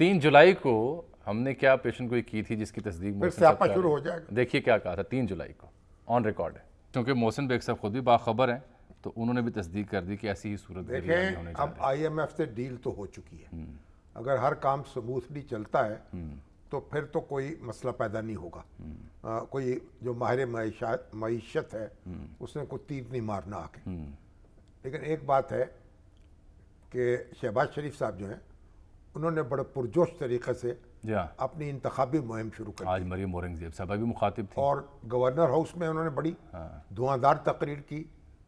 तीन जुलाई को हमने क्या पेशन कोई की थी जिसकी तस्दीक शुरू हो जाएगा देखिए क्या कहा था तीन जुलाई को ऑन रिकॉर्ड है क्योंकि मोहसिन बेग साहब खुद भी बाखबर हैं तो उन्होंने भी तस्दीक कर दी कि ऐसी ही सूरत देखें अब आईएमएफ से डील तो हो चुकी है हम्म। अगर हर काम स्मूथली चलता है हम्म। तो फिर तो कोई मसला पैदा नहीं होगा आ, हम्म। कोई जो माहिर मीशत है उसने कोई तीर नहीं मारना आके लेकिन एक बात है कि शहबाज शरीफ साहब जो हैं उन्होंने बड़े पुरजोश तरीके से अपनी इंतबी मुहिम शुरू कर आज मरीम औरंगजेब साहब भी मुखातिब थी और गवर्नर हाउस में उन्होंने बड़ी हाँ। धुआंधार तकरीर की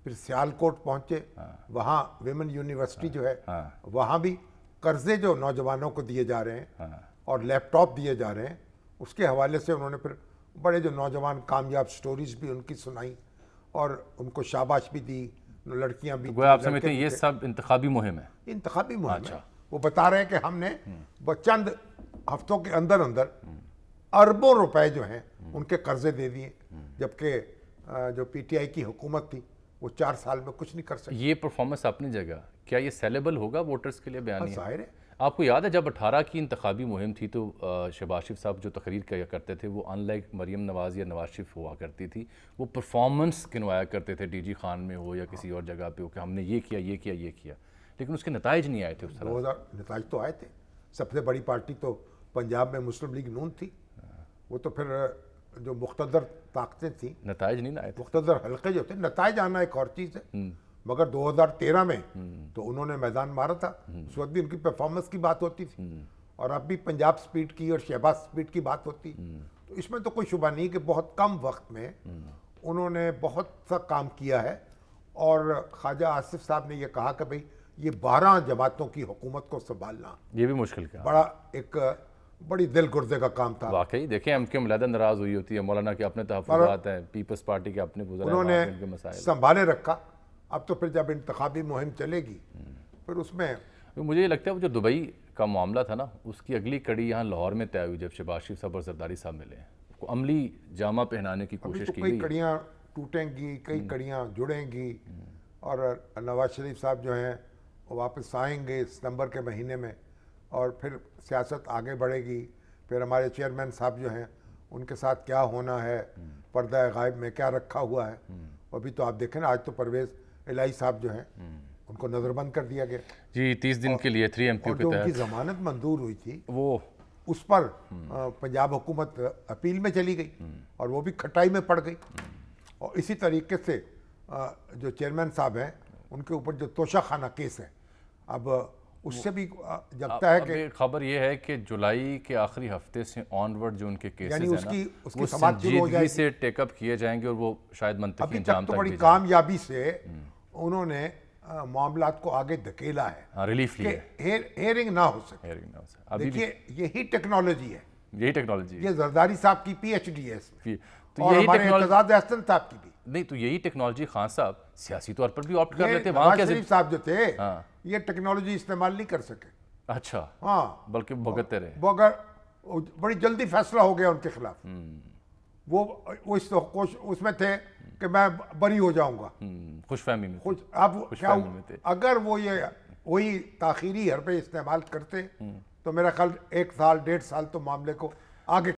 फिर सियालकोट पहुंचे हाँ। वहाँ वेमेन यूनिवर्सिटी हाँ। जो है हाँ। वहाँ भी कर्जे जो नौजवानों को दिए जा रहे हैं हाँ। और लैपटॉप दिए जा रहे हैं उसके हवाले से उन्होंने फिर बड़े जो नौजवान कामयाब स्टोरीज भी उनकी सुनाई और उनको शाबाश भी दी लड़कियां भी तो ये सब इंतबी मुहिम है इंतबी मुहिम अच्छा। है वो बता रहे हैं कि हमने वो चंद हफ्तों के अंदर अंदर अरबों रुपए जो हैं उनके कर्जे दे दिए जबकि जो पीटीआई की हुकूमत थी वो चार साल में कुछ नहीं कर सकती ये परफॉर्मेंस अपनी जगह क्या ये सेलेबल होगा वोटर्स के लिए बयान हाँ, जाहिर है आपको याद है जब अठारह की इंतबी मुहिम थी तो शहबाज साहब जो तकरीर किया करते थे वो अनलाइक मरीम नवाज या नवाज शिफ हुआ करती थी वो परफॉर्मेंस गिनवाया करते थे डीजी खान में हो या किसी और जगह पे हो कि हमने ये किया ये किया ये किया लेकिन उसके नतज नहीं आए थे उस दो हज़ार नतज तो आए थे सबसे बड़ी पार्टी तो पंजाब में मुस्लिम लीग नून थी वो तो फिर जो मुख्तर ताकतें थी नतज नहीं आए मुख्तर हल्के जो थे नतज आना एक और चीज़ है हम्म। मगर 2013 में हम्म। तो उन्होंने मैदान मारा था हम्म। उस वक्त भी उनकी परफॉर्मेंस की बात होती थी और अब भी पंजाब स्पीड की और शहबाज स्पीड की बात होती तो इसमें तो कोई शुबा नहीं कि बहुत कम वक्त में उन्होंने बहुत सा काम किया है और ख्वाजा आसिफ साहब ने यह कहा कि भाई ये बारह जमातों की हुकूमत को संभालना ये भी मुश्किल का बड़ा एक बड़ी दिल गुर्दे का काम था वाकई देखें हम क्यों मिलादा नाराज हुई होती है मौलाना के अपने तहफात हैं पीपल्स पार्टी के अपने उन्होंने संभाले रखा अब तो फिर जब इंतबी मुहिम चलेगी फिर उसमें मुझे ये लगता है वो जो दुबई का मामला था ना उसकी अगली कड़ी यहाँ लाहौर में तय हुई जब शबाज शिफ साहब और सरदारी साहब मिले को अमली जामा पहनाने की तो कोशिश तो की कई कड़ियाँ टूटेंगी कई हम्म। कड़ियाँ जुड़ेंगी और नवाज शरीफ साहब जो हैं वापस आएंगे सितंबर के महीने में और फिर सियासत आगे बढ़ेगी फिर हमारे चेयरमैन साहब जो हैं उनके साथ क्या होना है पर्दा गायब में क्या रखा हुआ है अभी तो आप देखें ना आज तो परवेज इलाई साहब जो हैं उनको नज़रबंद कर दिया गया जी तीस दिन के लिए थ्री एम पी जो उनकी जमानत मंजूर हुई थी वो उस पर पंजाब हुकूमत अपील में चली गई और वो भी खटाई में पड़ गई और इसी तरीके से जो चेयरमैन साहब हैं उनके ऊपर जो तोशा खाना केस है अब उससे भी जगता है कि खबर यह है कि जुलाई के आखिरी हफ्ते से ऑनवर्ड जो उनके केसेस हैं उसकी उसकी समाप्ति हो जाएगी से टेकअप किए जाएंगे और वो शायद मंत्री अभी तक तो बड़ी कामयाबी से हम्म। उन्होंने मामला को आगे धकेला है रिलीफ हाँ, लिया हेयरिंग ना हो सके हेयरिंग ना हो सके देखिए यही टेक्नोलॉजी है यही टेक्नोलॉजी ये जरदारी साहब की पीएचडी है इसमें तो और यही टेक्नोलॉजी भी नहीं तो यही टेक्नोलॉजी खान साहब सियासी तौर पर भी ऑप्ट कर लेते वहां के साहब जो थे हाँ। ये टेक्नोलॉजी इस्तेमाल नहीं कर सके अच्छा हाँ बल्कि भुगतते रहे मगर बड़ी जल्दी फैसला हो गया उनके खिलाफ हम्म। वो वो इस तो उसमें थे कि मैं बरी हो जाऊंगा हम्म, खुशफहमी में खुश अब क्या में थे। अगर वो ये वही ताखीरी हर पे इस्तेमाल करते हम्म। तो मेरा ख्याल एक साल डेढ़ साल तो मामले को आगे